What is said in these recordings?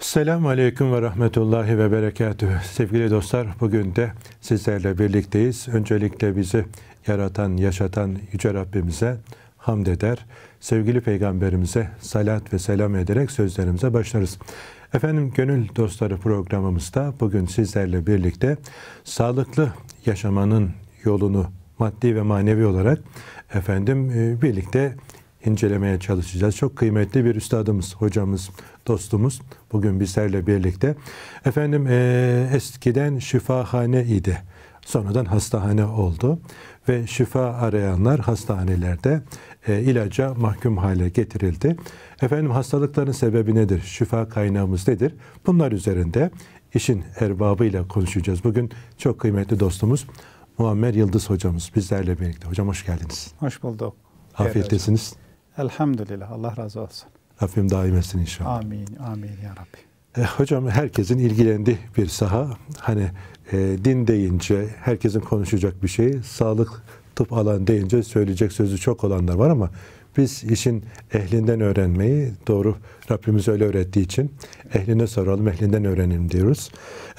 Selamun Aleyküm ve Rahmetullahi ve Berekatühü. Sevgili dostlar, bugün de sizlerle birlikteyiz. Öncelikle bizi yaratan, yaşatan Yüce Rabbimize hamd eder. Sevgili Peygamberimize salat ve selam ederek sözlerimize başlarız. Efendim Gönül Dostları programımızda bugün sizlerle birlikte sağlıklı yaşamanın yolunu maddi ve manevi olarak efendim e, birlikte incelemeye çalışacağız. Çok kıymetli bir üstadımız, hocamız, dostumuz bugün bizlerle birlikte. Efendim e, eskiden şifahane idi. Sonradan hastahane oldu ve şifa arayanlar hastanelerde e, ilaca mahkum hale getirildi. Efendim hastalıkların sebebi nedir? Şifa kaynağımız nedir? Bunlar üzerinde işin erbabıyla konuşacağız. Bugün çok kıymetli dostumuz Muammer Yıldız hocamız bizlerle birlikte. Hocam hoş geldiniz. Hoş bulduk. Afiyet Afiyettesiniz. Elhamdülillah. Allah razı olsun. Rabbim daim etsin inşallah. Amin, amin ya Rabbi. E, hocam herkesin ilgilendiği bir saha. Hani e, din deyince herkesin konuşacak bir şey. Sağlık, tıp alan deyince söyleyecek sözü çok olanlar var ama biz işin ehlinden öğrenmeyi doğru Rabbimiz öyle öğrettiği için ehline soralım, ehlinden öğrenelim diyoruz.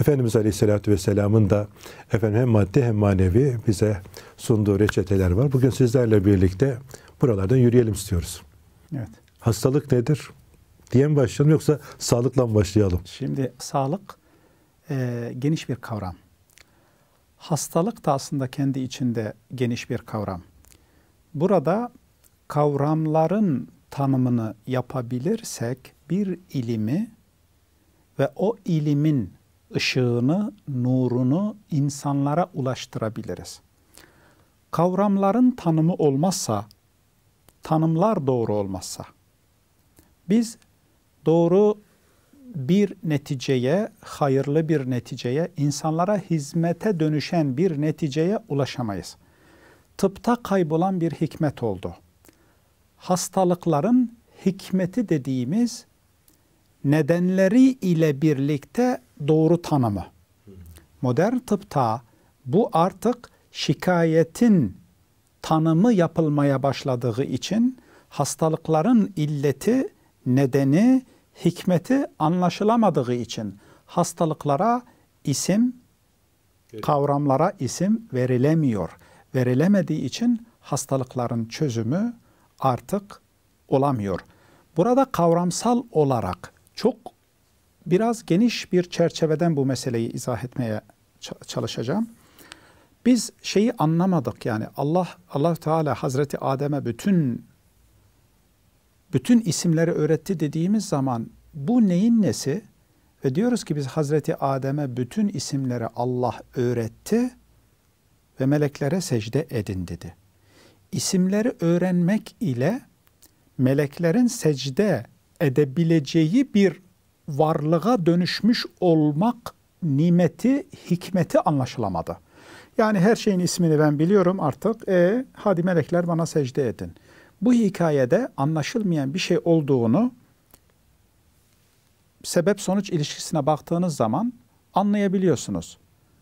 Efendimiz Aleyhisselatü Vesselam'ın da efendim hem maddi hem manevi bize sunduğu reçeteler var. Bugün sizlerle birlikte buralardan yürüyelim istiyoruz. Evet hastalık nedir diye mi başlayalım yoksa sağlıkla mı başlayalım? Şimdi sağlık e, geniş bir kavram. Hastalık da aslında kendi içinde geniş bir kavram. Burada kavramların tanımını yapabilirsek bir ilimi ve o ilimin ışığını, nurunu insanlara ulaştırabiliriz. Kavramların tanımı olmazsa, tanımlar doğru olmazsa, biz doğru bir neticeye, hayırlı bir neticeye, insanlara hizmete dönüşen bir neticeye ulaşamayız. Tıpta kaybolan bir hikmet oldu. Hastalıkların hikmeti dediğimiz nedenleri ile birlikte doğru tanımı. Modern tıpta bu artık şikayetin tanımı yapılmaya başladığı için hastalıkların illeti nedeni hikmeti anlaşılamadığı için hastalıklara isim, kavramlara isim verilemiyor. Verilemediği için hastalıkların çözümü artık olamıyor. Burada kavramsal olarak çok biraz geniş bir çerçeveden bu meseleyi izah etmeye çalışacağım. Biz şeyi anlamadık yani Allah Allah Teala Hazreti Adem'e bütün bütün isimleri öğretti dediğimiz zaman bu neyin nesi? Ve diyoruz ki biz Hazreti Adem'e bütün isimleri Allah öğretti ve meleklere secde edin dedi. İsimleri öğrenmek ile meleklerin secde edebileceği bir varlığa dönüşmüş olmak nimeti, hikmeti anlaşılamadı. Yani her şeyin ismini ben biliyorum artık. E hadi melekler bana secde edin bu hikayede anlaşılmayan bir şey olduğunu sebep sonuç ilişkisine baktığınız zaman anlayabiliyorsunuz.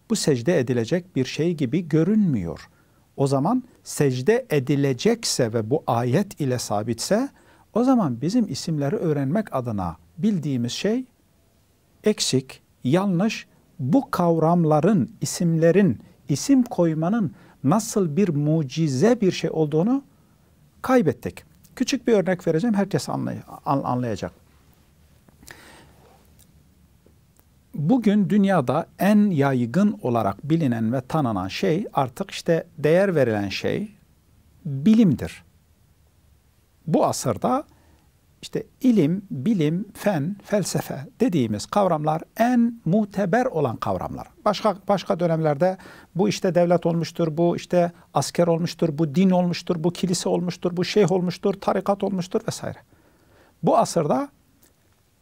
Bu secde edilecek bir şey gibi görünmüyor. O zaman secde edilecekse ve bu ayet ile sabitse o zaman bizim isimleri öğrenmek adına bildiğimiz şey eksik, yanlış. Bu kavramların, isimlerin, isim koymanın nasıl bir mucize bir şey olduğunu kaybettik. Küçük bir örnek vereceğim, herkes anlayacak. Bugün dünyada en yaygın olarak bilinen ve tanınan şey artık işte değer verilen şey bilimdir. Bu asırda işte ilim, bilim, fen, felsefe dediğimiz kavramlar en muteber olan kavramlar. Başka başka dönemlerde bu işte devlet olmuştur, bu işte asker olmuştur, bu din olmuştur, bu kilise olmuştur, bu şeyh olmuştur, tarikat olmuştur vesaire. Bu asırda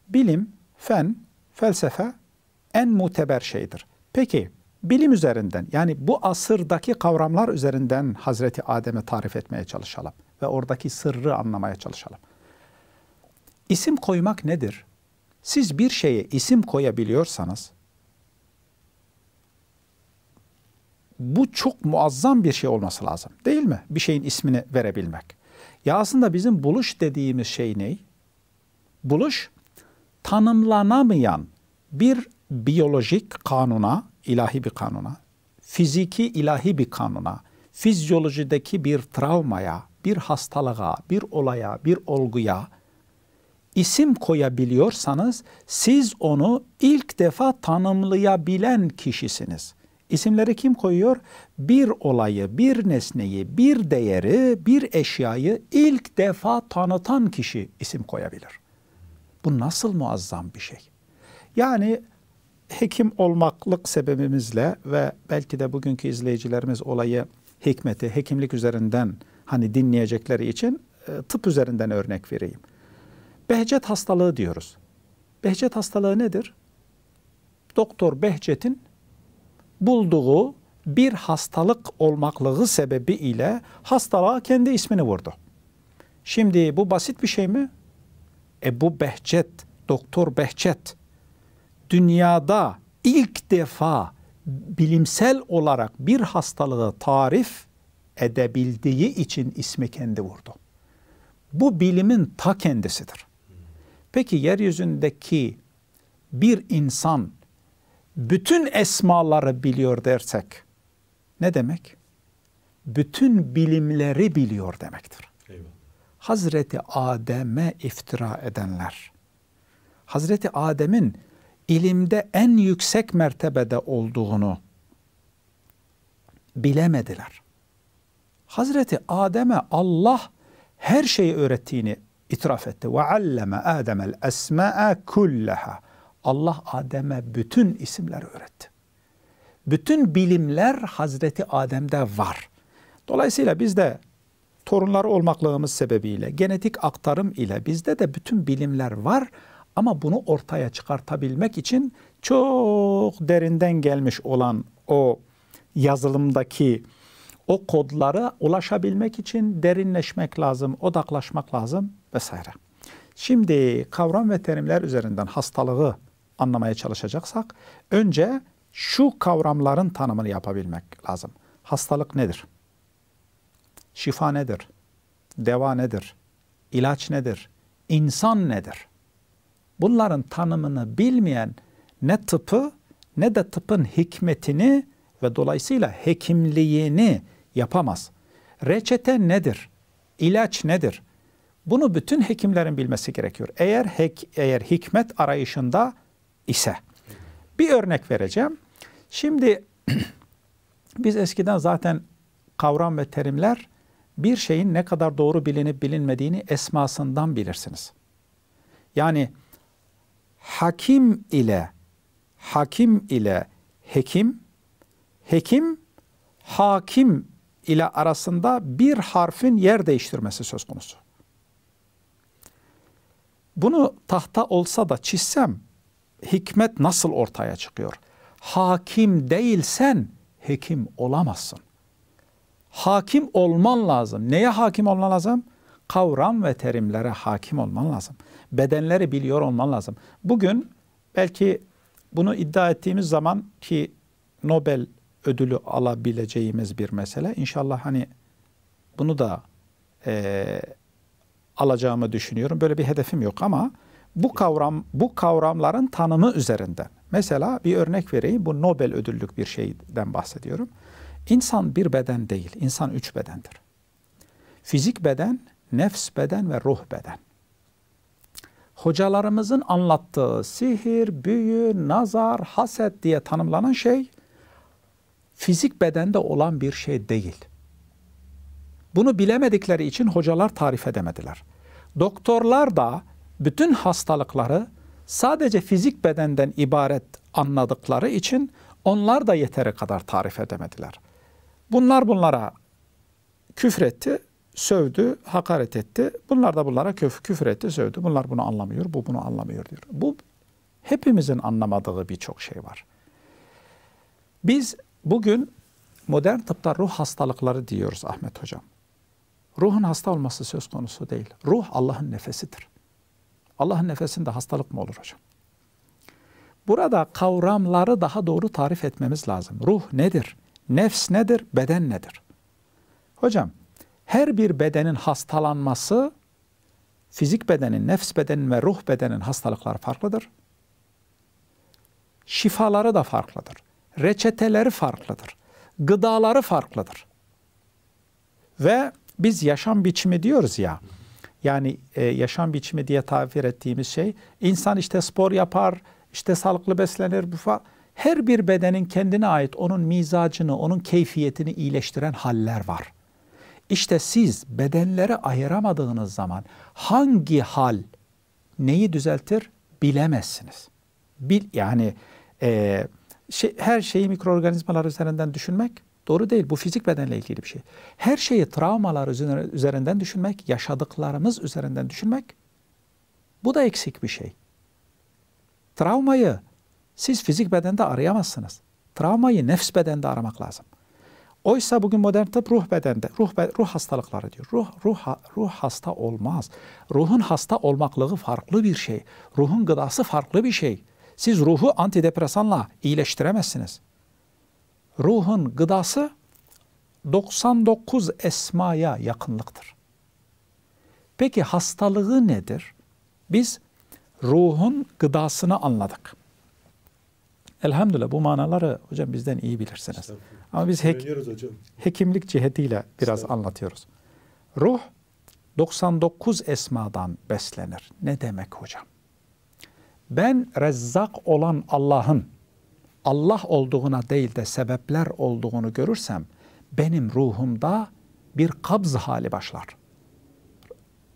bilim, fen, felsefe en muteber şeydir. Peki bilim üzerinden yani bu asırdaki kavramlar üzerinden Hazreti Adem'i tarif etmeye çalışalım ve oradaki sırrı anlamaya çalışalım. İsim koymak nedir? Siz bir şeye isim koyabiliyorsanız bu çok muazzam bir şey olması lazım değil mi? Bir şeyin ismini verebilmek. Ya aslında bizim buluş dediğimiz şey ne? Buluş tanımlanamayan bir biyolojik kanuna, ilahi bir kanuna, fiziki ilahi bir kanuna, fizyolojideki bir travmaya, bir hastalığa, bir olaya, bir olguya, isim koyabiliyorsanız siz onu ilk defa tanımlayabilen kişisiniz. İsimleri kim koyuyor? Bir olayı, bir nesneyi, bir değeri, bir eşyayı ilk defa tanıtan kişi isim koyabilir. Bu nasıl muazzam bir şey? Yani hekim olmaklık sebebimizle ve belki de bugünkü izleyicilerimiz olayı hikmeti, hekimlik üzerinden hani dinleyecekleri için e, tıp üzerinden örnek vereyim. Behçet hastalığı diyoruz. Behçet hastalığı nedir? Doktor Behçet'in bulduğu bir hastalık olmaklığı sebebiyle hastalığa kendi ismini vurdu. Şimdi bu basit bir şey mi? E bu Behçet, Doktor Behçet dünyada ilk defa bilimsel olarak bir hastalığı tarif edebildiği için ismi kendi vurdu. Bu bilimin ta kendisidir. Peki yeryüzündeki bir insan bütün esmaları biliyor dersek ne demek? Bütün bilimleri biliyor demektir. Eyvallah. Hazreti Adem'e iftira edenler, Hazreti Adem'in ilimde en yüksek mertebede olduğunu bilemediler. Hazreti Adem'e Allah her şeyi öğrettiğini itiraf etti. Ve alleme Adem'el esma'a kullaha. Allah Adem'e bütün isimler öğretti. Bütün bilimler Hazreti Adem'de var. Dolayısıyla biz de torunları olmaklığımız sebebiyle, genetik aktarım ile bizde de bütün bilimler var. Ama bunu ortaya çıkartabilmek için çok derinden gelmiş olan o yazılımdaki o kodlara ulaşabilmek için derinleşmek lazım, odaklaşmak lazım vesaire. Şimdi kavram ve terimler üzerinden hastalığı anlamaya çalışacaksak önce şu kavramların tanımını yapabilmek lazım. Hastalık nedir? Şifa nedir? Deva nedir? İlaç nedir? İnsan nedir? Bunların tanımını bilmeyen ne tıpı ne de tıpın hikmetini ve dolayısıyla hekimliğini yapamaz. Reçete nedir? İlaç nedir? Bunu bütün hekimlerin bilmesi gerekiyor. Eğer hek, eğer hikmet arayışında ise. Bir örnek vereceğim. Şimdi biz eskiden zaten kavram ve terimler bir şeyin ne kadar doğru bilinip bilinmediğini esmasından bilirsiniz. Yani hakim ile hakim ile hekim hekim hakim ile arasında bir harfin yer değiştirmesi söz konusu. Bunu tahta olsa da çizsem hikmet nasıl ortaya çıkıyor? Hakim değilsen hekim olamazsın. Hakim olman lazım. Neye hakim olman lazım? Kavram ve terimlere hakim olman lazım. Bedenleri biliyor olman lazım. Bugün belki bunu iddia ettiğimiz zaman ki Nobel ödülü alabileceğimiz bir mesele. İnşallah hani bunu da e, alacağımı düşünüyorum. Böyle bir hedefim yok ama bu kavram bu kavramların tanımı üzerinden. Mesela bir örnek vereyim. Bu Nobel ödüllük bir şeyden bahsediyorum. İnsan bir beden değil. İnsan üç bedendir. Fizik beden, nefs beden ve ruh beden. Hocalarımızın anlattığı sihir, büyü, nazar, haset diye tanımlanan şey fizik bedende olan bir şey değil. Bunu bilemedikleri için hocalar tarif edemediler. Doktorlar da bütün hastalıkları sadece fizik bedenden ibaret anladıkları için onlar da yeteri kadar tarif edemediler. Bunlar bunlara küfretti, sövdü, hakaret etti. Bunlar da bunlara küf küfür etti, sövdü. Bunlar bunu anlamıyor, bu bunu anlamıyor diyor. Bu hepimizin anlamadığı birçok şey var. Biz bugün modern tıpta ruh hastalıkları diyoruz Ahmet Hocam. Ruhun hasta olması söz konusu değil. Ruh Allah'ın nefesidir. Allah'ın nefesinde hastalık mı olur hocam? Burada kavramları daha doğru tarif etmemiz lazım. Ruh nedir? Nefs nedir? Beden nedir? Hocam, her bir bedenin hastalanması fizik bedenin, nefs bedenin ve ruh bedenin hastalıkları farklıdır. Şifaları da farklıdır. Reçeteleri farklıdır. Gıdaları farklıdır. Ve biz yaşam biçimi diyoruz ya. Yani e, yaşam biçimi diye tabir ettiğimiz şey insan işte spor yapar, işte sağlıklı beslenir bu falan. Her bir bedenin kendine ait onun mizacını, onun keyfiyetini iyileştiren haller var. İşte siz bedenlere ayıramadığınız zaman hangi hal neyi düzeltir bilemezsiniz. Bil yani e, şey, her şeyi mikroorganizmalar üzerinden düşünmek Doğru değil. Bu fizik bedenle ilgili bir şey. Her şeyi travmalar üzerinden düşünmek, yaşadıklarımız üzerinden düşünmek bu da eksik bir şey. Travmayı siz fizik bedende arayamazsınız. Travmayı nefs bedende aramak lazım. Oysa bugün modern tıp ruh bedende, ruh, ruh hastalıkları diyor. Ruh, ruh, ruh hasta olmaz. Ruhun hasta olmaklığı farklı bir şey. Ruhun gıdası farklı bir şey. Siz ruhu antidepresanla iyileştiremezsiniz ruhun gıdası 99 esmaya yakınlıktır. Peki hastalığı nedir? Biz ruhun gıdasını anladık. Elhamdülillah bu manaları hocam bizden iyi bilirsiniz. Ama biz hek hekimlik cihetiyle biraz anlatıyoruz. Ruh 99 esmadan beslenir. Ne demek hocam? Ben rezzak olan Allah'ın Allah olduğuna değil de sebepler olduğunu görürsem benim ruhumda bir kabz hali başlar.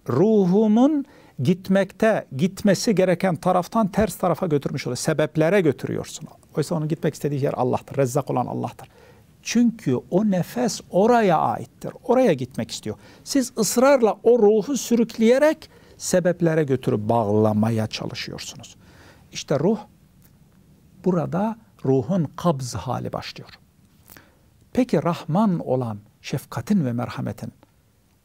Ruhumun gitmekte gitmesi gereken taraftan ters tarafa götürmüş oluyor. Sebeplere götürüyorsun. Oysa onun gitmek istediği yer Allah'tır. Rezzak olan Allah'tır. Çünkü o nefes oraya aittir. Oraya gitmek istiyor. Siz ısrarla o ruhu sürükleyerek sebeplere götürüp bağlamaya çalışıyorsunuz. İşte ruh burada ruhun kabz hali başlıyor. Peki Rahman olan şefkatin ve merhametin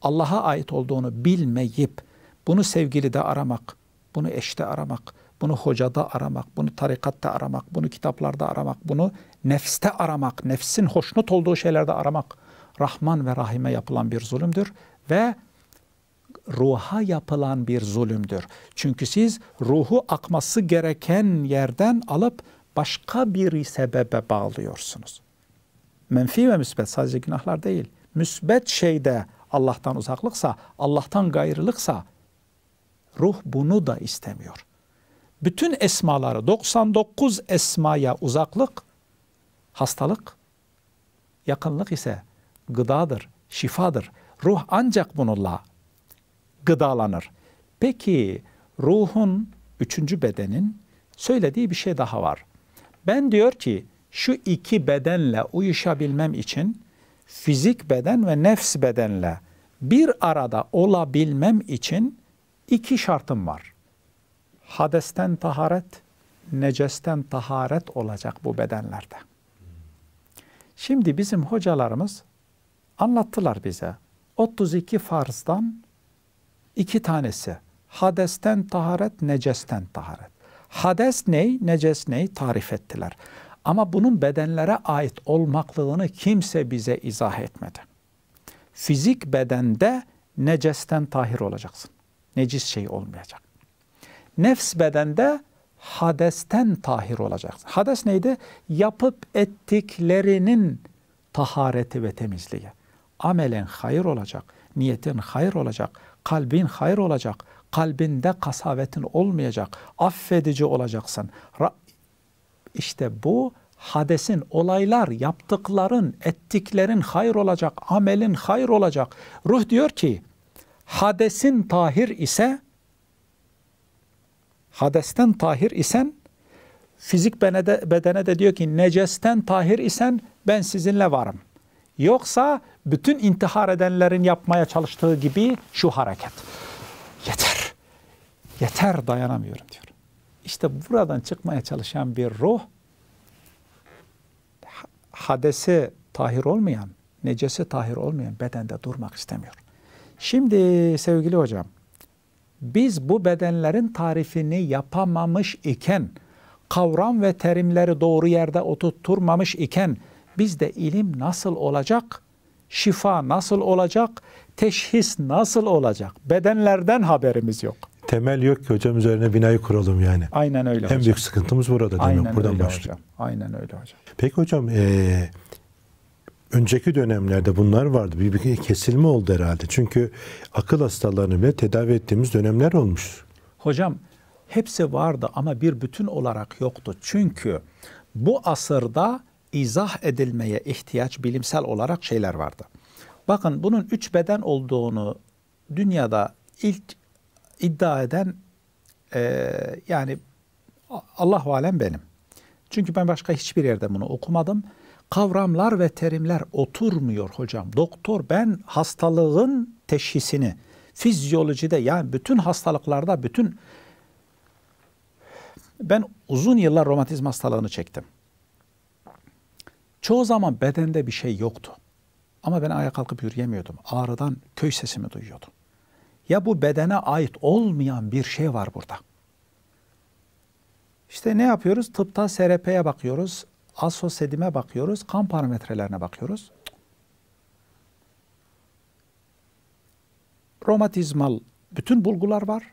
Allah'a ait olduğunu bilmeyip bunu sevgilide aramak, bunu eşte aramak, bunu hocada aramak, bunu tarikatta aramak, bunu kitaplarda aramak, bunu nefste aramak, nefsin hoşnut olduğu şeylerde aramak Rahman ve Rahim'e yapılan bir zulümdür ve ruha yapılan bir zulümdür. Çünkü siz ruhu akması gereken yerden alıp başka bir sebebe bağlıyorsunuz. Menfi ve müsbet sadece günahlar değil. Müsbet şeyde Allah'tan uzaklıksa, Allah'tan gayrılıksa ruh bunu da istemiyor. Bütün esmaları 99 esmaya uzaklık, hastalık, yakınlık ise gıdadır, şifadır. Ruh ancak bununla gıdalanır. Peki ruhun, üçüncü bedenin söylediği bir şey daha var. Ben diyor ki şu iki bedenle uyuşabilmem için fizik beden ve nefs bedenle bir arada olabilmem için iki şartım var. Hadesten taharet, necesten taharet olacak bu bedenlerde. Şimdi bizim hocalarımız anlattılar bize. 32 farzdan iki tanesi. Hadesten taharet, necesten taharet. Hades ney, neces ney tarif ettiler. Ama bunun bedenlere ait olmaklığını kimse bize izah etmedi. Fizik bedende necesten tahir olacaksın. Necis şey olmayacak. Nefs bedende hadesten tahir olacaksın. Hades neydi? Yapıp ettiklerinin tahareti ve temizliği. Amelin hayır olacak, niyetin hayır olacak, kalbin hayır olacak, Kalbinde kasavetin olmayacak. Affedici olacaksın. İşte bu hadesin, olaylar, yaptıkların, ettiklerin hayır olacak, amelin hayır olacak. Ruh diyor ki, hadesin tahir ise, hadesten tahir isen, fizik bedene de diyor ki, necesten tahir isen ben sizinle varım. Yoksa bütün intihar edenlerin yapmaya çalıştığı gibi şu hareket. Yeter. Yeter dayanamıyorum diyor. İşte buradan çıkmaya çalışan bir ruh hadese tahir olmayan, necesi tahir olmayan bedende durmak istemiyor. Şimdi sevgili hocam, biz bu bedenlerin tarifini yapamamış iken, kavram ve terimleri doğru yerde oturtturmamış iken, bizde ilim nasıl olacak, şifa nasıl olacak, teşhis nasıl olacak? Bedenlerden haberimiz yok temel yok ki hocam üzerine binayı kuralım yani. Aynen öyle en hocam. En büyük sıkıntımız burada değil Aynen mi? Buradan başlıyor. Aynen öyle hocam. Peki hocam e, önceki dönemlerde bunlar vardı. Bir, bir kesilme oldu herhalde. Çünkü akıl hastalarını bile tedavi ettiğimiz dönemler olmuş. Hocam hepsi vardı ama bir bütün olarak yoktu. Çünkü bu asırda izah edilmeye ihtiyaç bilimsel olarak şeyler vardı. Bakın bunun üç beden olduğunu dünyada ilk iddia eden e, yani Allah alem benim. Çünkü ben başka hiçbir yerde bunu okumadım. Kavramlar ve terimler oturmuyor hocam. Doktor ben hastalığın teşhisini fizyolojide yani bütün hastalıklarda bütün ben uzun yıllar romatizma hastalığını çektim. Çoğu zaman bedende bir şey yoktu. Ama ben ayağa kalkıp yürüyemiyordum. Ağrıdan köy sesimi duyuyordum. Ya bu bedene ait olmayan bir şey var burada. İşte ne yapıyoruz? Tıpta SRP'ye bakıyoruz, asosedime bakıyoruz, kan parametrelerine bakıyoruz. Romatizmal bütün bulgular var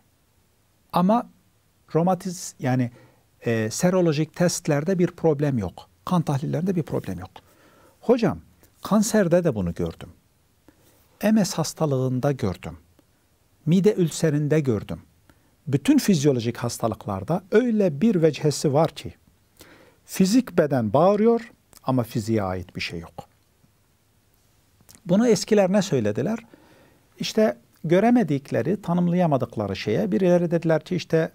ama romatiz yani e, serolojik testlerde bir problem yok. Kan tahlillerinde bir problem yok. Hocam kanserde de bunu gördüm. MS hastalığında gördüm mide ülserinde gördüm. Bütün fizyolojik hastalıklarda öyle bir vechesi var ki fizik beden bağırıyor ama fiziğe ait bir şey yok. Bunu eskiler ne söylediler? İşte göremedikleri, tanımlayamadıkları şeye birileri dediler ki işte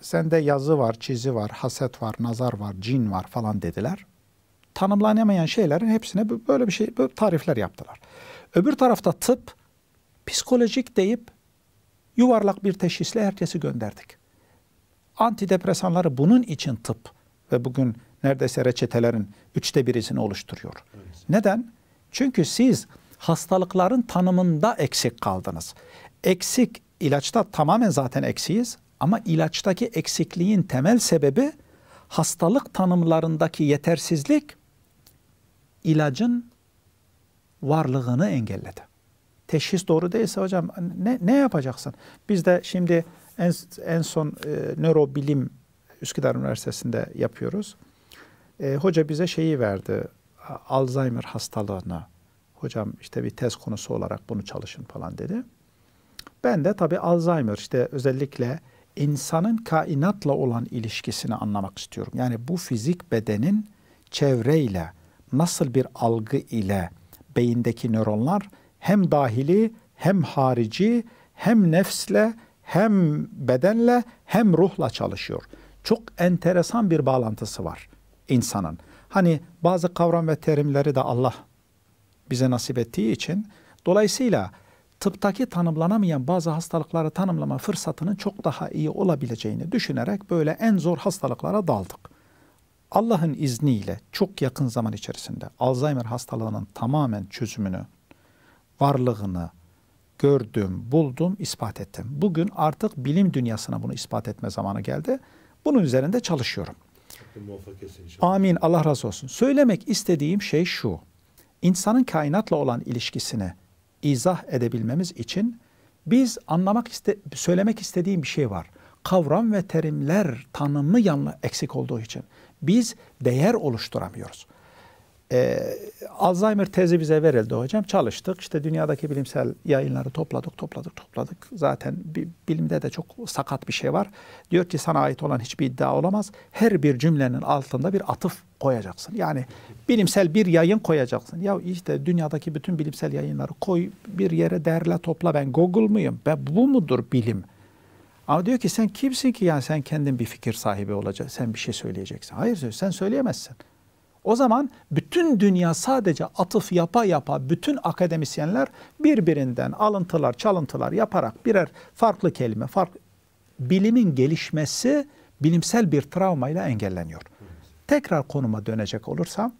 sende yazı var, çizi var, haset var, nazar var, cin var falan dediler. Tanımlanamayan şeylerin hepsine böyle bir şey, böyle tarifler yaptılar. Öbür tarafta tıp psikolojik deyip Yuvarlak bir teşhisle herkesi gönderdik. Antidepresanları bunun için tıp ve bugün neredeyse reçetelerin üçte birisini oluşturuyor. Evet. Neden? Çünkü siz hastalıkların tanımında eksik kaldınız. Eksik ilaçta tamamen zaten eksiyiz ama ilaçtaki eksikliğin temel sebebi hastalık tanımlarındaki yetersizlik ilacın varlığını engelledi teşhis doğru değilse hocam ne, ne yapacaksın? Biz de şimdi en, en son e, nörobilim Üsküdar Üniversitesi'nde yapıyoruz. E, hoca bize şeyi verdi. Alzheimer hastalığına. Hocam işte bir tez konusu olarak bunu çalışın falan dedi. Ben de tabii Alzheimer işte özellikle insanın kainatla olan ilişkisini anlamak istiyorum. Yani bu fizik bedenin çevreyle nasıl bir algı ile beyindeki nöronlar hem dahili hem harici hem nefsle hem bedenle hem ruhla çalışıyor. Çok enteresan bir bağlantısı var insanın. Hani bazı kavram ve terimleri de Allah bize nasip ettiği için dolayısıyla tıptaki tanımlanamayan bazı hastalıkları tanımlama fırsatının çok daha iyi olabileceğini düşünerek böyle en zor hastalıklara daldık. Allah'ın izniyle çok yakın zaman içerisinde Alzheimer hastalığının tamamen çözümünü varlığını gördüm, buldum, ispat ettim. Bugün artık bilim dünyasına bunu ispat etme zamanı geldi. Bunun üzerinde çalışıyorum. Amin. Allah razı olsun. Söylemek istediğim şey şu. İnsanın kainatla olan ilişkisini izah edebilmemiz için biz anlamak iste söylemek istediğim bir şey var. Kavram ve terimler tanımı yanlı eksik olduğu için biz değer oluşturamıyoruz. E, Alzheimer tezi bize verildi hocam. Çalıştık. İşte dünyadaki bilimsel yayınları topladık, topladık, topladık. Zaten bilimde de çok sakat bir şey var. Diyor ki sana ait olan hiçbir iddia olamaz. Her bir cümlenin altında bir atıf koyacaksın. Yani bilimsel bir yayın koyacaksın. Ya işte dünyadaki bütün bilimsel yayınları koy bir yere derle topla. Ben Google muyum? Ben bu mudur bilim? Ama diyor ki sen kimsin ki yani sen kendin bir fikir sahibi olacaksın. Sen bir şey söyleyeceksin. Hayır diyor. sen söyleyemezsin. O zaman bütün dünya sadece atıf yapa yapa bütün akademisyenler birbirinden alıntılar, çalıntılar yaparak birer farklı kelime, farklı bilimin gelişmesi bilimsel bir travmayla engelleniyor. Tekrar konuma dönecek olursam,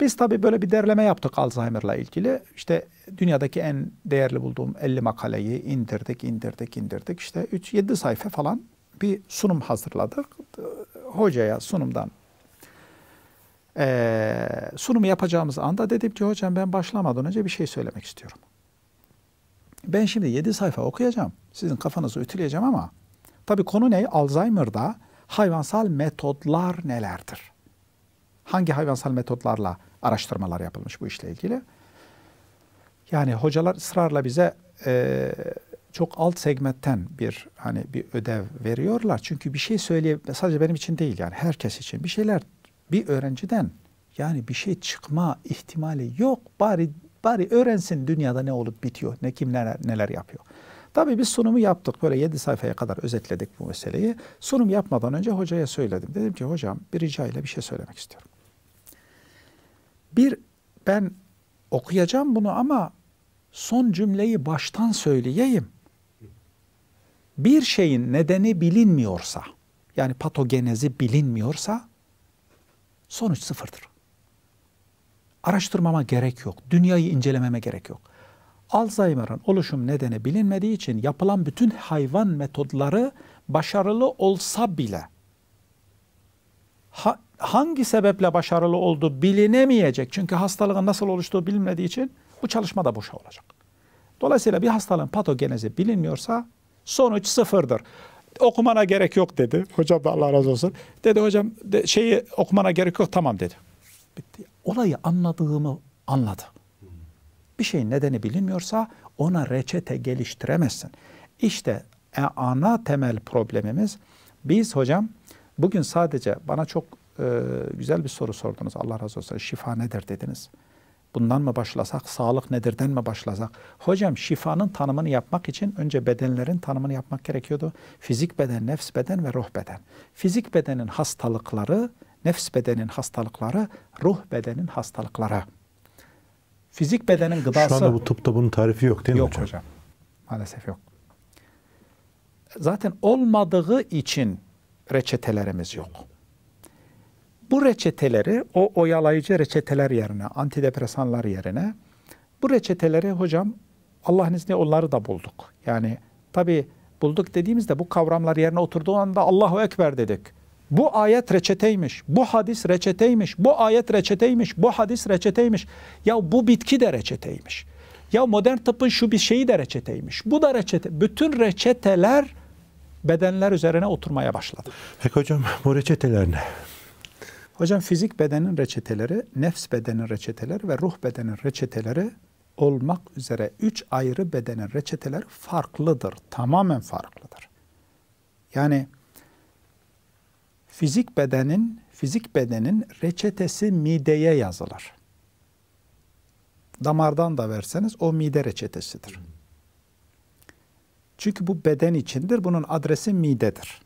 biz tabii böyle bir derleme yaptık Alzheimer'la ilgili. İşte dünyadaki en değerli bulduğum 50 makaleyi indirdik, indirdik, indirdik. İşte 3-7 sayfa falan bir sunum hazırladık. Hocaya sunumdan e, sunumu yapacağımız anda dedim ki hocam ben başlamadan önce bir şey söylemek istiyorum. Ben şimdi 7 sayfa okuyacağım. Sizin kafanızı ütüleyeceğim ama tabii konu ne? Alzheimer'da hayvansal metodlar nelerdir? Hangi hayvansal metodlarla araştırmalar yapılmış bu işle ilgili? Yani hocalar ısrarla bize e, çok alt segmentten bir hani bir ödev veriyorlar. Çünkü bir şey söyleye sadece benim için değil yani herkes için bir şeyler bir öğrenciden yani bir şey çıkma ihtimali yok. Bari bari öğrensin dünyada ne olup bitiyor, ne kim neler, neler yapıyor. Tabii biz sunumu yaptık. Böyle yedi sayfaya kadar özetledik bu meseleyi. Sunum yapmadan önce hocaya söyledim. Dedim ki hocam bir rica ile bir şey söylemek istiyorum. Bir ben okuyacağım bunu ama son cümleyi baştan söyleyeyim. Bir şeyin nedeni bilinmiyorsa, yani patogenezi bilinmiyorsa Sonuç sıfırdır. Araştırmama gerek yok. Dünyayı incelememe gerek yok. Alzheimer'ın oluşum nedeni bilinmediği için yapılan bütün hayvan metodları başarılı olsa bile ha, hangi sebeple başarılı oldu bilinemeyecek. Çünkü hastalığın nasıl oluştuğu bilinmediği için bu çalışma da boşa olacak. Dolayısıyla bir hastalığın patogenezi bilinmiyorsa sonuç sıfırdır okumana gerek yok dedi. Hocam da Allah razı olsun. Dedi hocam de, şeyi okumana gerek yok tamam dedi. Bitti. Olayı anladığımı anladı. Bir şeyin nedeni bilinmiyorsa ona reçete geliştiremezsin. İşte e, ana temel problemimiz biz hocam bugün sadece bana çok e, güzel bir soru sordunuz Allah razı olsun şifa nedir dediniz bundan mı başlasak, sağlık nedirden mi başlasak? Hocam şifanın tanımını yapmak için önce bedenlerin tanımını yapmak gerekiyordu. Fizik beden, nefs beden ve ruh beden. Fizik bedenin hastalıkları, nefs bedenin hastalıkları, ruh bedenin hastalıkları. Fizik bedenin gıdası... Şu anda bu tıpta bunun tarifi yok değil mi yok hocam? Yok hocam. Maalesef yok. Zaten olmadığı için reçetelerimiz yok. Bu reçeteleri o oyalayıcı reçeteler yerine, antidepresanlar yerine bu reçeteleri hocam Allah'ın izniyle onları da bulduk. Yani tabi bulduk dediğimizde bu kavramlar yerine oturduğu anda Allahu Ekber dedik. Bu ayet reçeteymiş, bu hadis reçeteymiş, bu ayet reçeteymiş, bu hadis reçeteymiş. Ya bu bitki de reçeteymiş. Ya modern tıpın şu bir şeyi de reçeteymiş. Bu da reçete. Bütün reçeteler bedenler üzerine oturmaya başladı. Peki hocam bu reçeteler ne? Hocam fizik bedenin reçeteleri, nefs bedenin reçeteleri ve ruh bedenin reçeteleri olmak üzere üç ayrı bedenin reçeteleri farklıdır. Tamamen farklıdır. Yani fizik bedenin fizik bedenin reçetesi mideye yazılır. Damardan da verseniz o mide reçetesidir. Çünkü bu beden içindir. Bunun adresi midedir.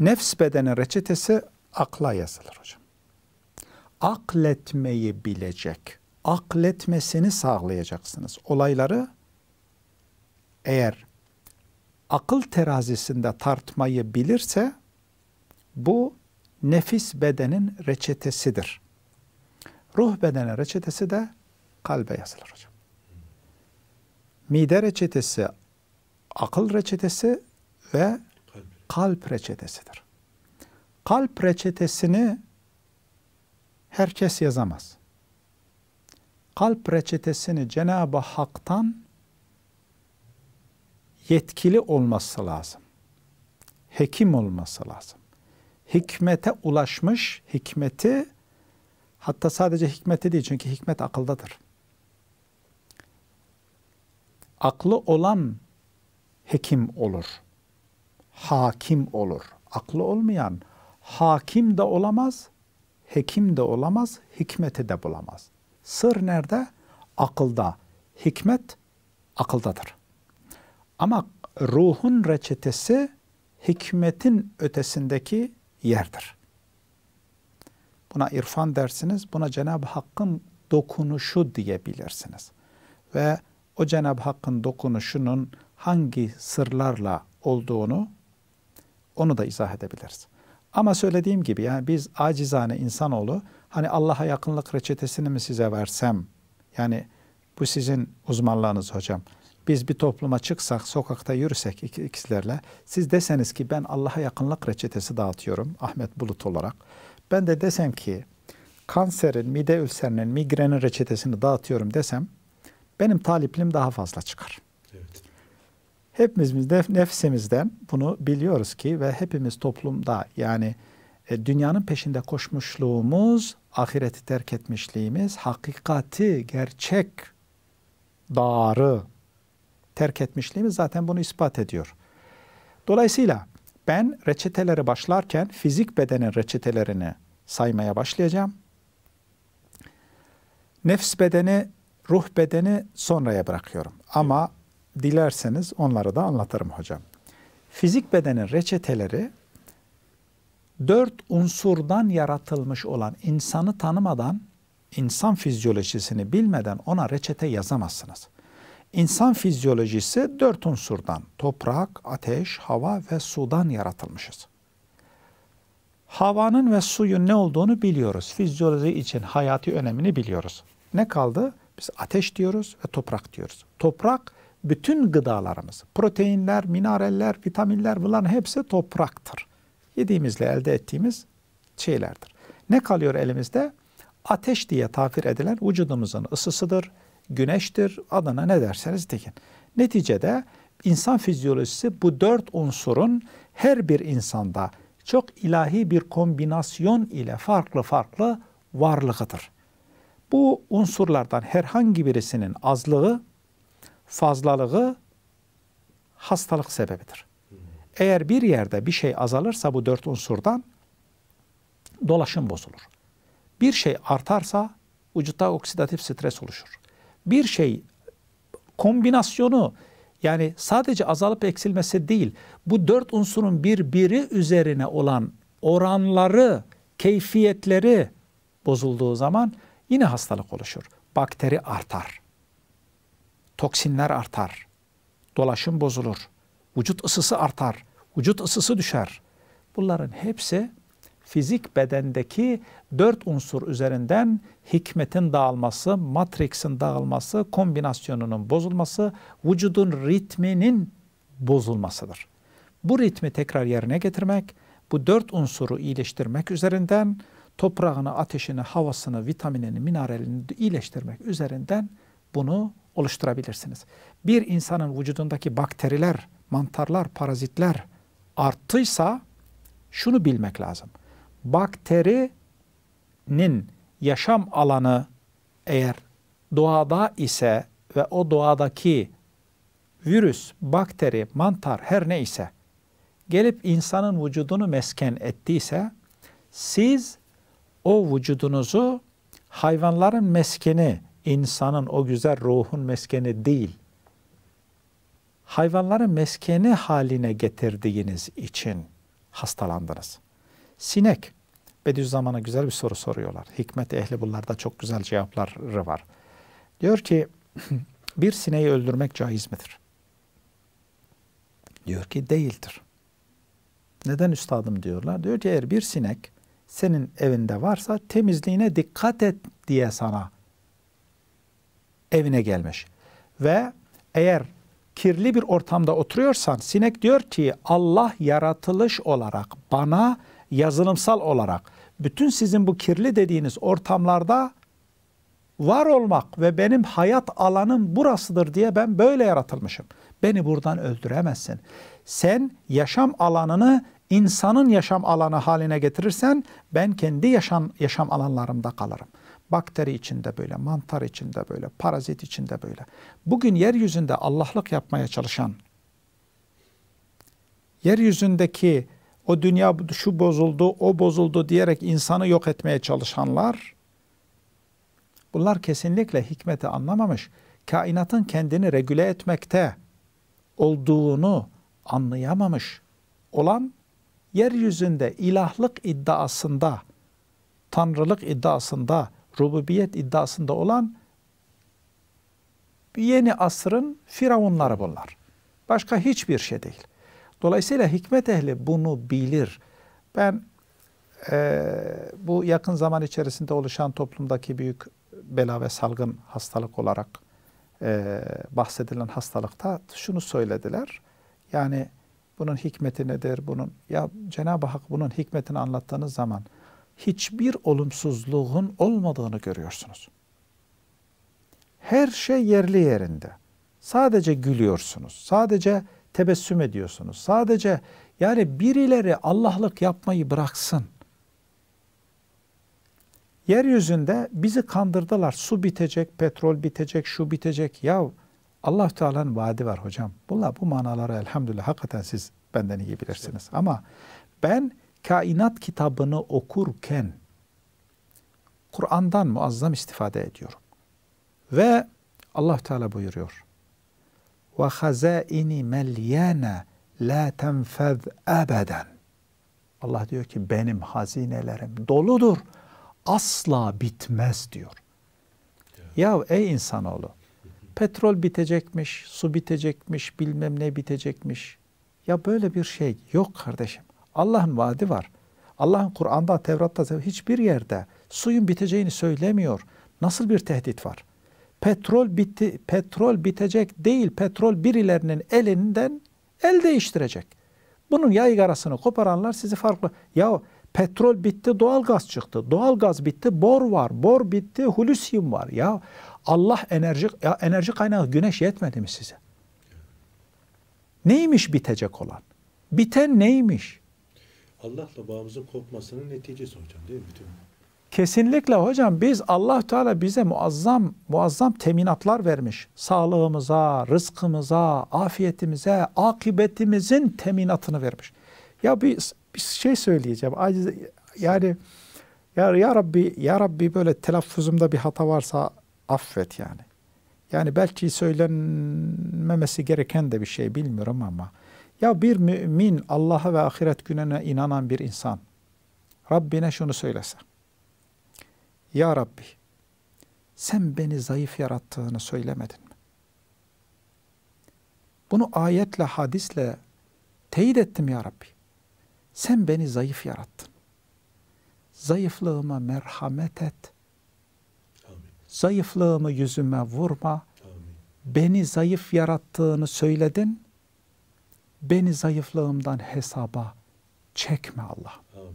Nefs bedenin reçetesi akla yazılır hocam. Akletmeyi bilecek, akletmesini sağlayacaksınız. Olayları eğer akıl terazisinde tartmayı bilirse bu nefis bedenin reçetesidir. Ruh bedenin reçetesi de kalbe yazılır hocam. Mide reçetesi, akıl reçetesi ve kalp reçetesidir. Kalp reçetesini herkes yazamaz. Kalp reçetesini Cenab-ı Hak'tan yetkili olması lazım. Hekim olması lazım. Hikmete ulaşmış, hikmeti hatta sadece hikmeti değil çünkü hikmet akıldadır. Aklı olan hekim olur hakim olur. Aklı olmayan hakim de olamaz, hekim de olamaz, hikmeti de bulamaz. Sır nerede? Akılda. Hikmet akıldadır. Ama ruhun reçetesi hikmetin ötesindeki yerdir. Buna irfan dersiniz, buna Cenab-ı Hakk'ın dokunuşu diyebilirsiniz. Ve o Cenab-ı Hakk'ın dokunuşunun hangi sırlarla olduğunu onu da izah edebiliriz. Ama söylediğim gibi yani biz acizane insanoğlu hani Allah'a yakınlık reçetesini mi size versem? Yani bu sizin uzmanlığınız hocam. Biz bir topluma çıksak, sokakta yürüsek ikizlerle, siz deseniz ki ben Allah'a yakınlık reçetesi dağıtıyorum Ahmet Bulut olarak. Ben de desem ki kanserin, mide ülserinin, migrenin reçetesini dağıtıyorum desem benim taliplim daha fazla çıkar. Hepimiz nef nefsimizden bunu biliyoruz ki ve hepimiz toplumda yani e, dünyanın peşinde koşmuşluğumuz, ahireti terk etmişliğimiz, hakikati, gerçek darı terk etmişliğimiz zaten bunu ispat ediyor. Dolayısıyla ben reçeteleri başlarken fizik bedenin reçetelerini saymaya başlayacağım. Nefs bedeni, ruh bedeni sonraya bırakıyorum. Ama dilerseniz onları da anlatırım hocam. Fizik bedenin reçeteleri dört unsurdan yaratılmış olan insanı tanımadan, insan fizyolojisini bilmeden ona reçete yazamazsınız. İnsan fizyolojisi dört unsurdan, toprak, ateş, hava ve sudan yaratılmışız. Havanın ve suyun ne olduğunu biliyoruz. Fizyoloji için hayati önemini biliyoruz. Ne kaldı? Biz ateş diyoruz ve toprak diyoruz. Toprak bütün gıdalarımız, proteinler, mineraller, vitaminler bunların hepsi topraktır. Yediğimizle elde ettiğimiz şeylerdir. Ne kalıyor elimizde? Ateş diye tafir edilen vücudumuzun ısısıdır, güneştir, adına ne derseniz deyin. Neticede insan fizyolojisi bu dört unsurun her bir insanda çok ilahi bir kombinasyon ile farklı farklı varlığıdır. Bu unsurlardan herhangi birisinin azlığı fazlalığı hastalık sebebidir. Eğer bir yerde bir şey azalırsa bu dört unsurdan dolaşım bozulur. Bir şey artarsa vücutta oksidatif stres oluşur. Bir şey kombinasyonu yani sadece azalıp eksilmesi değil, bu dört unsurun birbiri üzerine olan oranları, keyfiyetleri bozulduğu zaman yine hastalık oluşur. Bakteri artar toksinler artar. Dolaşım bozulur. Vücut ısısı artar. Vücut ısısı düşer. Bunların hepsi fizik bedendeki dört unsur üzerinden hikmetin dağılması, matriksin dağılması, kombinasyonunun bozulması, vücudun ritminin bozulmasıdır. Bu ritmi tekrar yerine getirmek, bu dört unsuru iyileştirmek üzerinden toprağını, ateşini, havasını, vitaminini, mineralini iyileştirmek üzerinden bunu oluşturabilirsiniz. Bir insanın vücudundaki bakteriler, mantarlar, parazitler arttıysa şunu bilmek lazım. Bakterinin yaşam alanı eğer doğada ise ve o doğadaki virüs, bakteri, mantar her ne ise gelip insanın vücudunu mesken ettiyse siz o vücudunuzu hayvanların meskeni insanın o güzel ruhun meskeni değil, hayvanları meskeni haline getirdiğiniz için hastalandınız. Sinek, Bediüzzaman'a güzel bir soru soruyorlar. Hikmet ehli bunlarda çok güzel cevapları var. Diyor ki, bir sineği öldürmek caiz midir? Diyor ki değildir. Neden üstadım diyorlar. Diyor ki eğer bir sinek senin evinde varsa temizliğine dikkat et diye sana evine gelmiş. Ve eğer kirli bir ortamda oturuyorsan sinek diyor ki Allah yaratılış olarak bana yazılımsal olarak bütün sizin bu kirli dediğiniz ortamlarda var olmak ve benim hayat alanım burasıdır diye ben böyle yaratılmışım. Beni buradan öldüremezsin. Sen yaşam alanını insanın yaşam alanı haline getirirsen ben kendi yaşam yaşam alanlarımda kalırım. Bakteri içinde böyle, mantar içinde böyle, parazit içinde böyle. Bugün yeryüzünde Allah'lık yapmaya çalışan, yeryüzündeki o dünya şu bozuldu, o bozuldu diyerek insanı yok etmeye çalışanlar, bunlar kesinlikle hikmeti anlamamış. Kainatın kendini regüle etmekte olduğunu anlayamamış olan yeryüzünde ilahlık iddiasında, tanrılık iddiasında rububiyet iddiasında olan yeni asrın firavunları bunlar. Başka hiçbir şey değil. Dolayısıyla hikmet ehli bunu bilir. Ben e, bu yakın zaman içerisinde oluşan toplumdaki büyük bela ve salgın hastalık olarak e, bahsedilen hastalıkta şunu söylediler. Yani bunun hikmeti nedir? Bunun ya Cenab-ı Hak bunun hikmetini anlattığınız zaman hiçbir olumsuzluğun olmadığını görüyorsunuz. Her şey yerli yerinde. Sadece gülüyorsunuz. Sadece tebessüm ediyorsunuz. Sadece yani birileri Allah'lık yapmayı bıraksın. Yeryüzünde bizi kandırdılar. Su bitecek, petrol bitecek, şu bitecek. Ya allah Teala'nın vaadi var hocam. Bunlar bu manaları elhamdülillah hakikaten siz benden iyi bilirsiniz. Ama ben kainat kitabını okurken Kur'an'dan muazzam istifade ediyorum. Ve Allah Teala buyuruyor. Ve hazaini melyana la tenfez abadan." Allah diyor ki benim hazinelerim doludur. Asla bitmez diyor. Ya ey insanoğlu petrol bitecekmiş, su bitecekmiş, bilmem ne bitecekmiş. Ya böyle bir şey yok kardeşim. Allah'ın vaadi var. Allah'ın Kur'an'da, Tevrat'ta hiçbir yerde suyun biteceğini söylemiyor. Nasıl bir tehdit var? Petrol bitti, petrol bitecek değil, petrol birilerinin elinden el değiştirecek. Bunun yaygarasını koparanlar sizi farklı. Ya petrol bitti, doğal gaz çıktı. doğal gaz bitti, bor var. Bor bitti, hulusyum var. Ya Allah enerji ya enerji kaynağı güneş yetmedi mi size? Neymiş bitecek olan? Biten neymiş? Allah'la bağımızın kopmasının neticesi hocam değil mi? Bütün Kesinlikle hocam biz allah Teala bize muazzam muazzam teminatlar vermiş. Sağlığımıza, rızkımıza, afiyetimize, akıbetimizin teminatını vermiş. Ya bir, bir şey söyleyeceğim. Aciz, yani ya, ya Rabbi ya Rabbi böyle telaffuzumda bir hata varsa affet yani. Yani belki söylenmemesi gereken de bir şey bilmiyorum ama ya bir mümin Allah'a ve ahiret gününe inanan bir insan Rabbine şunu söylese. Ya Rabbi sen beni zayıf yarattığını söylemedin mi? Bunu ayetle, hadisle teyit ettim ya Rabbi. Sen beni zayıf yarattın. Zayıflığıma merhamet et. Amin. Zayıflığımı yüzüme vurma. Amin. Beni zayıf yarattığını söyledin Beni zayıflığımdan hesaba çekme Allah. Amin.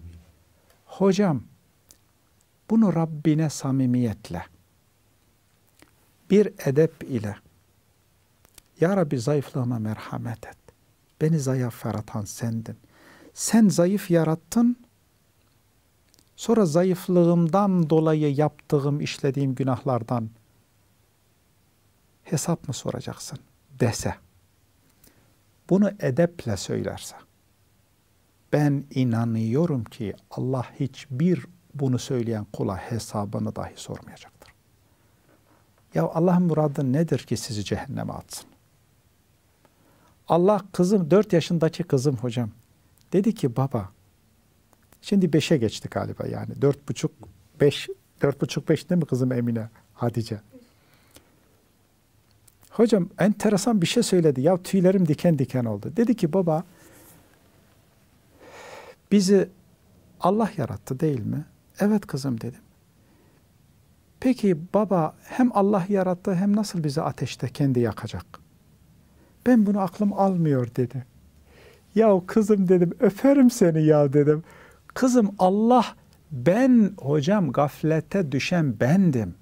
Hocam bunu Rabbine samimiyetle bir edep ile Ya Rabbi zayıflığıma merhamet et. Beni zayıf yaratan sendin. Sen zayıf yarattın. Sonra zayıflığımdan dolayı yaptığım, işlediğim günahlardan hesap mı soracaksın dese. Bunu edeple söylerse, ben inanıyorum ki Allah hiçbir bunu söyleyen kula hesabını dahi sormayacaktır. Ya Allah'ın muradı nedir ki sizi cehenneme atsın? Allah kızım, dört yaşındaki kızım hocam, dedi ki baba, şimdi beşe geçti galiba yani, dört buçuk, beş, dört buçuk beş değil mi kızım Emine, Hatice? Hocam enteresan bir şey söyledi. Ya tüylerim diken diken oldu. Dedi ki baba bizi Allah yarattı değil mi? Evet kızım dedim. Peki baba hem Allah yarattı hem nasıl bizi ateşte kendi yakacak? Ben bunu aklım almıyor dedi. Ya kızım dedim öferim seni ya dedim. Kızım Allah ben hocam gaflete düşen bendim.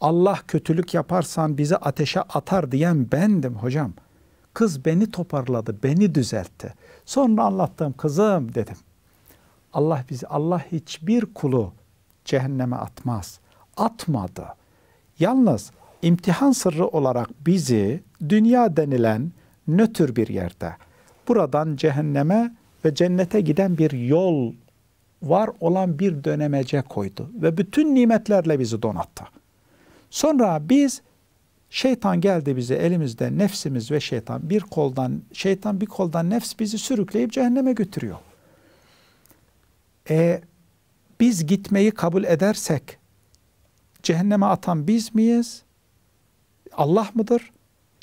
Allah kötülük yaparsan bizi ateşe atar diyen bendim hocam. Kız beni toparladı, beni düzeltti. Sonra anlattım kızım dedim. Allah bizi, Allah hiçbir kulu cehenneme atmaz. Atmadı. Yalnız imtihan sırrı olarak bizi dünya denilen nötr bir yerde, buradan cehenneme ve cennete giden bir yol var olan bir dönemece koydu ve bütün nimetlerle bizi donattı. Sonra biz şeytan geldi bize elimizde nefsimiz ve şeytan bir koldan şeytan bir koldan nefs bizi sürükleyip cehenneme götürüyor. E, biz gitmeyi kabul edersek cehenneme atan biz miyiz? Allah mıdır?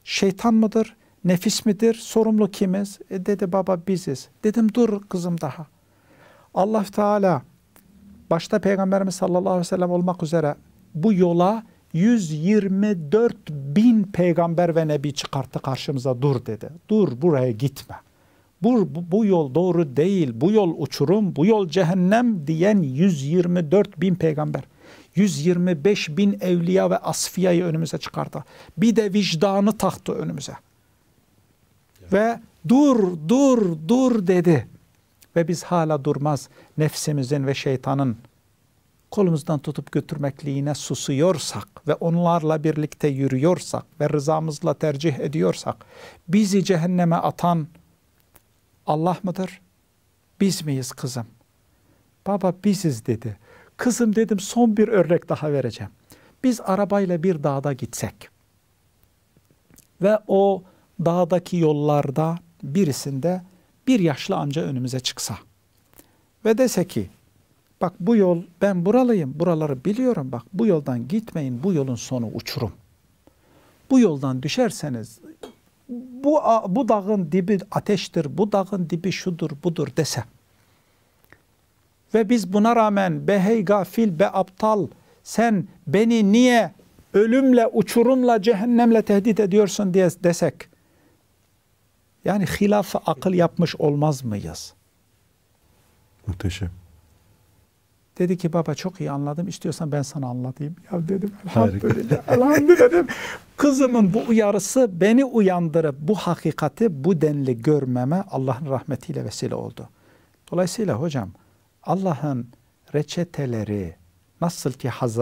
Şeytan mıdır? Nefis midir? Sorumlu kimiz? E dedi baba biziz. Dedim dur kızım daha. Allah Teala başta Peygamberimiz sallallahu aleyhi ve sellem olmak üzere bu yola 124 bin peygamber ve nebi çıkarttı karşımıza dur dedi. Dur buraya gitme. Bu, bu bu yol doğru değil, bu yol uçurum, bu yol cehennem diyen 124 bin peygamber. 125 bin evliya ve asfiyayı önümüze çıkardı. Bir de vicdanı taktı önümüze. Ve dur, dur, dur dedi. Ve biz hala durmaz nefsimizin ve şeytanın kolumuzdan tutup götürmekliğine susuyorsak ve onlarla birlikte yürüyorsak ve rızamızla tercih ediyorsak bizi cehenneme atan Allah mıdır? Biz miyiz kızım? Baba biziz dedi. Kızım dedim son bir örnek daha vereceğim. Biz arabayla bir dağda gitsek ve o dağdaki yollarda birisinde bir yaşlı amca önümüze çıksa ve dese ki Bak bu yol ben buralıyım. Buraları biliyorum. Bak bu yoldan gitmeyin. Bu yolun sonu uçurum. Bu yoldan düşerseniz bu bu dağın dibi ateştir. Bu dağın dibi şudur, budur dese. Ve biz buna rağmen be hey gafil be aptal sen beni niye ölümle, uçurumla, cehennemle tehdit ediyorsun diye desek. Yani hilafı akıl yapmış olmaz mıyız? Muhteşem. Dedi ki baba çok iyi anladım istiyorsan ben sana anlatayım. Ya dedim elhamdülillah. elhamdülillah dedim. Kızımın bu uyarısı beni uyandırıp bu hakikati bu denli görmeme Allah'ın rahmetiyle vesile oldu. Dolayısıyla hocam Allah'ın reçeteleri nasıl ki haz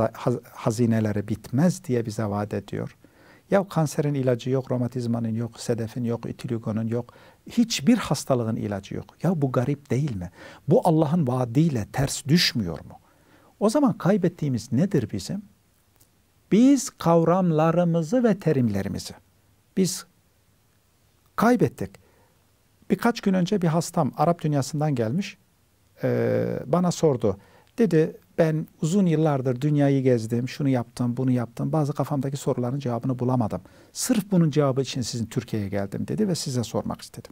hazineleri bitmez diye bize vaat ediyor. Ya kanserin ilacı yok, romatizmanın yok, sedefin yok, itiligonun yok. Hiçbir hastalığın ilacı yok. Ya bu garip değil mi? Bu Allah'ın vaadiyle ters düşmüyor mu? O zaman kaybettiğimiz nedir bizim? Biz kavramlarımızı ve terimlerimizi. Biz kaybettik. Birkaç gün önce bir hastam Arap dünyasından gelmiş. Ee, bana sordu. Dedi ben uzun yıllardır dünyayı gezdim, şunu yaptım, bunu yaptım. Bazı kafamdaki soruların cevabını bulamadım. Sırf bunun cevabı için sizin Türkiye'ye geldim dedi ve size sormak istedim.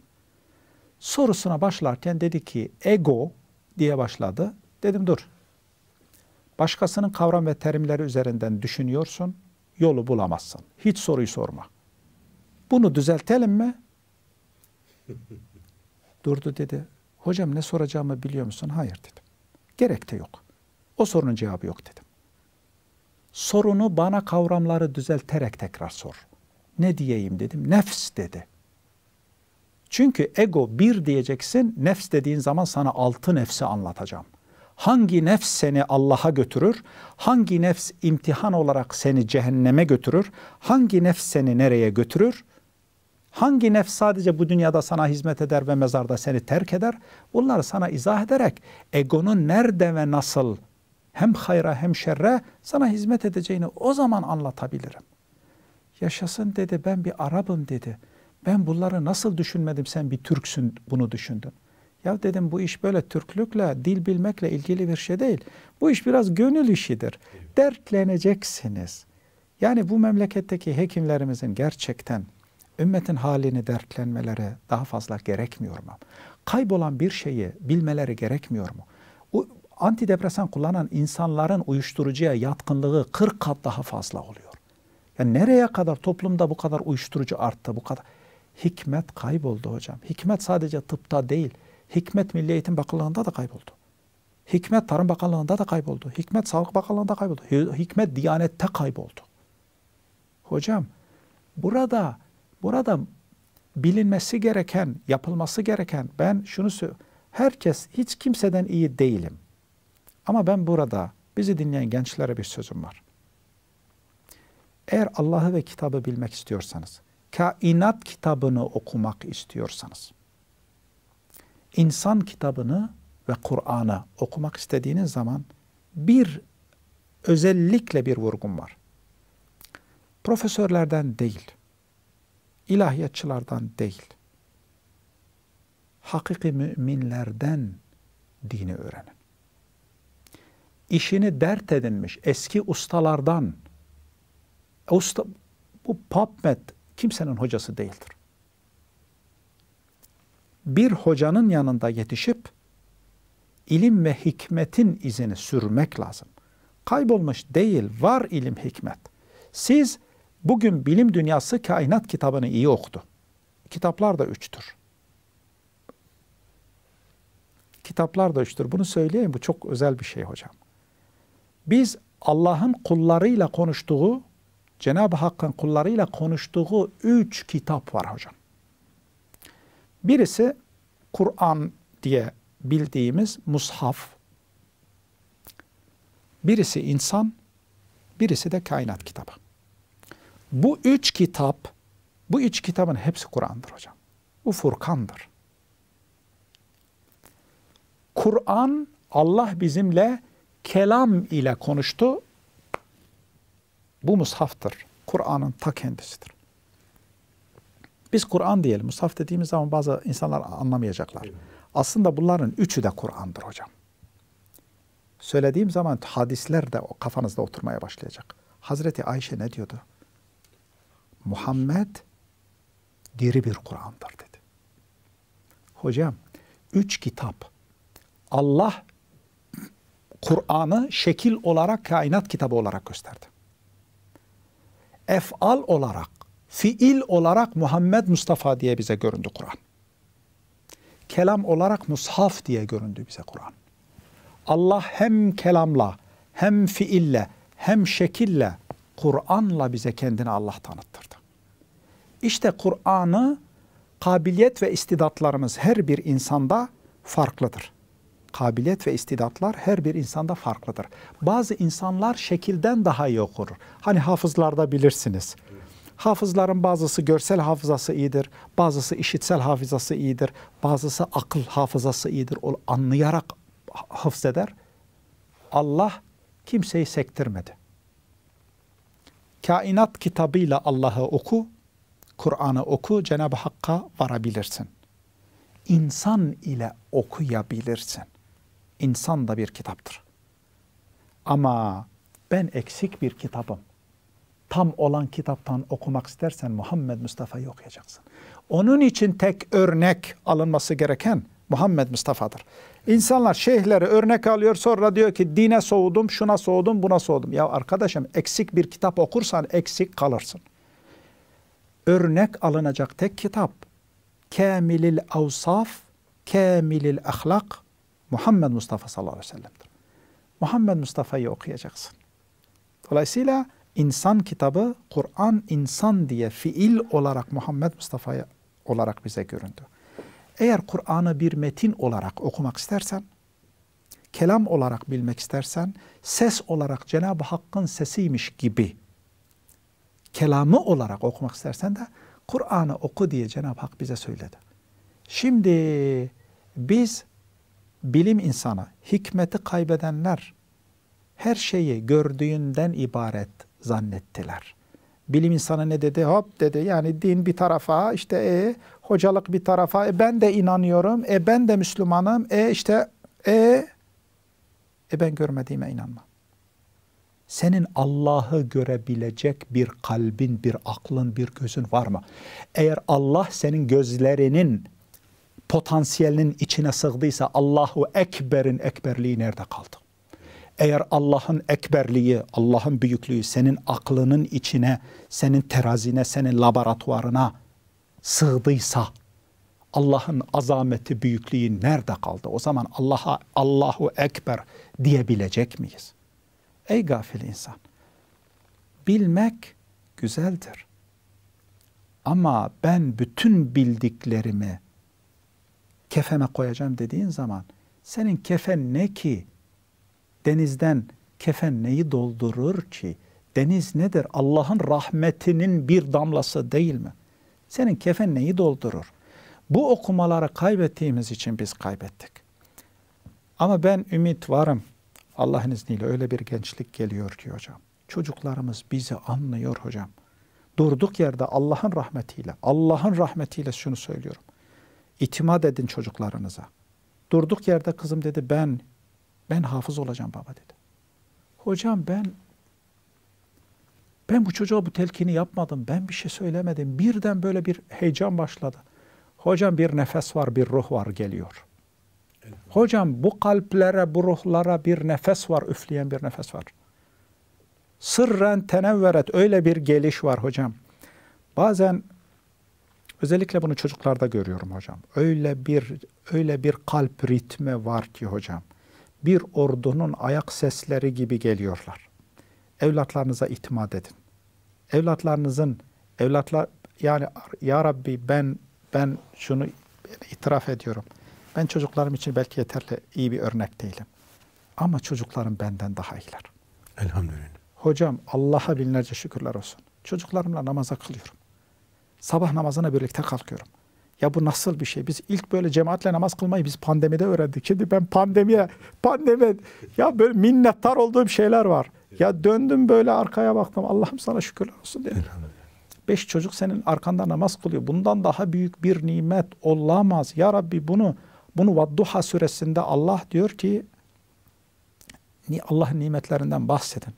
Sorusuna başlarken dedi ki ego diye başladı. Dedim dur. Başkasının kavram ve terimleri üzerinden düşünüyorsun, yolu bulamazsın. Hiç soruyu sorma. Bunu düzeltelim mi? Durdu dedi. Hocam ne soracağımı biliyor musun? Hayır dedim. Gerek de yok. O sorunun cevabı yok dedim. Sorunu bana kavramları düzelterek tekrar sor. Ne diyeyim dedim. Nefs dedi. Çünkü ego bir diyeceksin, nefs dediğin zaman sana altı nefsi anlatacağım. Hangi nefs seni Allah'a götürür? Hangi nefs imtihan olarak seni cehenneme götürür? Hangi nefs seni nereye götürür? Hangi nefs sadece bu dünyada sana hizmet eder ve mezarda seni terk eder? Bunları sana izah ederek egonun nerede ve nasıl hem hayra hem şerre sana hizmet edeceğini o zaman anlatabilirim. Yaşasın dedi ben bir Arap'ım dedi. Ben bunları nasıl düşünmedim sen bir Türksün bunu düşündün. Ya dedim bu iş böyle Türklükle, dil bilmekle ilgili bir şey değil. Bu iş biraz gönül işidir. Dertleneceksiniz. Yani bu memleketteki hekimlerimizin gerçekten ümmetin halini dertlenmeleri daha fazla gerekmiyor mu? Kaybolan bir şeyi bilmeleri gerekmiyor mu? antidepresan kullanan insanların uyuşturucuya yatkınlığı 40 kat daha fazla oluyor. Yani nereye kadar toplumda bu kadar uyuşturucu arttı, bu kadar hikmet kayboldu hocam. Hikmet sadece tıpta değil, hikmet Milli Eğitim Bakanlığı'nda da kayboldu. Hikmet Tarım Bakanlığı'nda da kayboldu. Hikmet Sağlık Bakanlığı'nda kayboldu. Hikmet Diyanet'te kayboldu. Hocam burada burada bilinmesi gereken, yapılması gereken ben şunu söylüyorum. Herkes hiç kimseden iyi değilim. Ama ben burada bizi dinleyen gençlere bir sözüm var. Eğer Allah'ı ve kitabı bilmek istiyorsanız, kainat kitabını okumak istiyorsanız, insan kitabını ve Kur'an'ı okumak istediğiniz zaman bir özellikle bir vurgun var. Profesörlerden değil, ilahiyatçılardan değil, hakiki müminlerden dini öğrenin işini dert edinmiş eski ustalardan usta, bu PubMed kimsenin hocası değildir. Bir hocanın yanında yetişip ilim ve hikmetin izini sürmek lazım. Kaybolmuş değil, var ilim hikmet. Siz bugün bilim dünyası kainat kitabını iyi okudu. Kitaplar da üçtür. Kitaplar da üçtür. Bunu söyleyeyim bu çok özel bir şey hocam. Biz Allah'ın kullarıyla konuştuğu, Cenab-ı Hakk'ın kullarıyla konuştuğu üç kitap var hocam. Birisi Kur'an diye bildiğimiz mushaf. Birisi insan, birisi de kainat kitabı. Bu üç kitap, bu üç kitabın hepsi Kur'an'dır hocam. Bu Furkan'dır. Kur'an Allah bizimle kelam ile konuştu. Bu mushaftır. Kur'an'ın ta kendisidir. Biz Kur'an diyelim. Mushaf dediğimiz zaman bazı insanlar anlamayacaklar. Aslında bunların üçü de Kur'an'dır hocam. Söylediğim zaman hadisler de kafanızda oturmaya başlayacak. Hazreti Ayşe ne diyordu? Muhammed diri bir Kur'an'dır dedi. Hocam, üç kitap. Allah Kur'an'ı şekil olarak kainat kitabı olarak gösterdi. Efal olarak, fiil olarak Muhammed Mustafa diye bize göründü Kur'an. Kelam olarak mushaf diye göründü bize Kur'an. Allah hem kelamla, hem fiille, hem şekille, Kur'an'la bize kendini Allah tanıttırdı. İşte Kur'an'ı kabiliyet ve istidatlarımız her bir insanda farklıdır kabiliyet ve istidatlar her bir insanda farklıdır. Bazı insanlar şekilden daha iyi okur. Hani hafızlarda bilirsiniz. Hafızların bazısı görsel hafızası iyidir, bazısı işitsel hafızası iyidir, bazısı akıl hafızası iyidir. O anlayarak hafız eder. Allah kimseyi sektirmedi. Kainat kitabıyla Allah'ı oku, Kur'an'ı oku, Cenab-ı Hakk'a varabilirsin. İnsan ile okuyabilirsin. İnsan da bir kitaptır. Ama ben eksik bir kitabım. Tam olan kitaptan okumak istersen Muhammed Mustafa'yı okuyacaksın. Onun için tek örnek alınması gereken Muhammed Mustafa'dır. İnsanlar şeyhleri örnek alıyor sonra diyor ki dine soğudum, şuna soğudum, buna soğudum. Ya arkadaşım eksik bir kitap okursan eksik kalırsın. Örnek alınacak tek kitap. Kamilil Avsaf, Kamilil Ahlak Muhammed Mustafa sallallahu aleyhi ve sellem'dir. Muhammed Mustafa'yı okuyacaksın. Dolayısıyla insan kitabı, Kur'an insan diye fiil olarak Muhammed Mustafa olarak bize göründü. Eğer Kur'an'ı bir metin olarak okumak istersen, kelam olarak bilmek istersen, ses olarak Cenab-ı Hakk'ın sesiymiş gibi kelamı olarak okumak istersen de Kur'an'ı oku diye Cenab-ı Hak bize söyledi. Şimdi biz bilim insanı, hikmeti kaybedenler her şeyi gördüğünden ibaret zannettiler. Bilim insanı ne dedi? Hop dedi yani din bir tarafa işte e, hocalık bir tarafa e, ben de inanıyorum e ben de Müslümanım e işte e, e ben görmediğime inanma. Senin Allah'ı görebilecek bir kalbin, bir aklın, bir gözün var mı? Eğer Allah senin gözlerinin potansiyelinin içine sığdıysa Allahu Ekber'in ekberliği nerede kaldı? Eğer Allah'ın ekberliği, Allah'ın büyüklüğü senin aklının içine, senin terazine, senin laboratuvarına sığdıysa Allah'ın azameti, büyüklüğü nerede kaldı? O zaman Allah'a Allahu Ekber diyebilecek miyiz? Ey gafil insan, bilmek güzeldir. Ama ben bütün bildiklerimi kefeme koyacağım dediğin zaman senin kefen ne ki? Denizden kefen neyi doldurur ki? Deniz nedir? Allah'ın rahmetinin bir damlası değil mi? Senin kefen neyi doldurur? Bu okumaları kaybettiğimiz için biz kaybettik. Ama ben ümit varım. Allah'ın izniyle öyle bir gençlik geliyor ki hocam. Çocuklarımız bizi anlıyor hocam. Durduk yerde Allah'ın rahmetiyle, Allah'ın rahmetiyle şunu söylüyorum. İtimat edin çocuklarınıza. Durduk yerde kızım dedi ben ben hafız olacağım baba dedi. Hocam ben ben bu çocuğa bu telkini yapmadım. Ben bir şey söylemedim. Birden böyle bir heyecan başladı. Hocam bir nefes var, bir ruh var geliyor. Hocam bu kalplere, bu ruhlara bir nefes var, üfleyen bir nefes var. Sırren tenevveret öyle bir geliş var hocam. Bazen Özellikle bunu çocuklarda görüyorum hocam. Öyle bir öyle bir kalp ritmi var ki hocam. Bir ordunun ayak sesleri gibi geliyorlar. Evlatlarınıza itimat edin. Evlatlarınızın evlatlar yani ya Rabbi ben ben şunu itiraf ediyorum. Ben çocuklarım için belki yeterli iyi bir örnek değilim. Ama çocuklarım benden daha iyiler. Elhamdülillah. Hocam Allah'a binlerce şükürler olsun. Çocuklarımla namaza kılıyorum sabah namazına birlikte kalkıyorum. Ya bu nasıl bir şey? Biz ilk böyle cemaatle namaz kılmayı biz pandemide öğrendik. Şimdi ben pandemiye, pandemi ya böyle minnettar olduğum şeyler var. Ya döndüm böyle arkaya baktım. Allah'ım sana şükürler olsun dedim. Beş çocuk senin arkanda namaz kılıyor. Bundan daha büyük bir nimet olamaz. Ya Rabbi bunu bunu Vadduha suresinde Allah diyor ki Allah nimetlerinden bahsedin.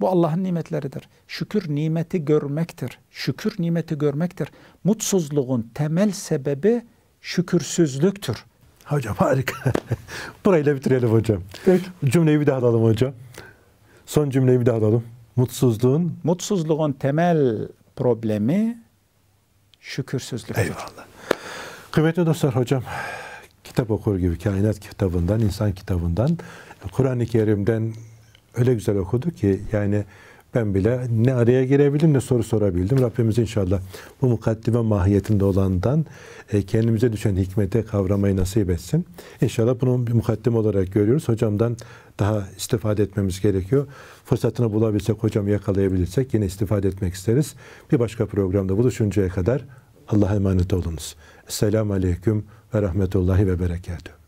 Bu Allah'ın nimetleridir. Şükür nimeti görmektir. Şükür nimeti görmektir. Mutsuzluğun temel sebebi şükürsüzlüktür. Hocam harika. Burayla bitirelim hocam. Peki. Cümleyi bir daha alalım hocam. Son cümleyi bir daha alalım. Mutsuzluğun? Mutsuzluğun temel problemi şükürsüzlüktür. Eyvallah. Kıymetli dostlar hocam, kitap okur gibi kainat kitabından, insan kitabından, Kur'an-ı Kerim'den öyle güzel okudu ki yani ben bile ne araya girebildim ne soru sorabildim. Rabbimiz inşallah bu mukaddime mahiyetinde olandan e, kendimize düşen hikmete kavramayı nasip etsin. İnşallah bunu bir mukaddim olarak görüyoruz. Hocamdan daha istifade etmemiz gerekiyor. Fırsatını bulabilsek, hocamı yakalayabilirsek yine istifade etmek isteriz. Bir başka programda buluşuncaya kadar Allah'a emanet olunuz. Esselamu Aleyküm ve Rahmetullahi ve Berekatuhu.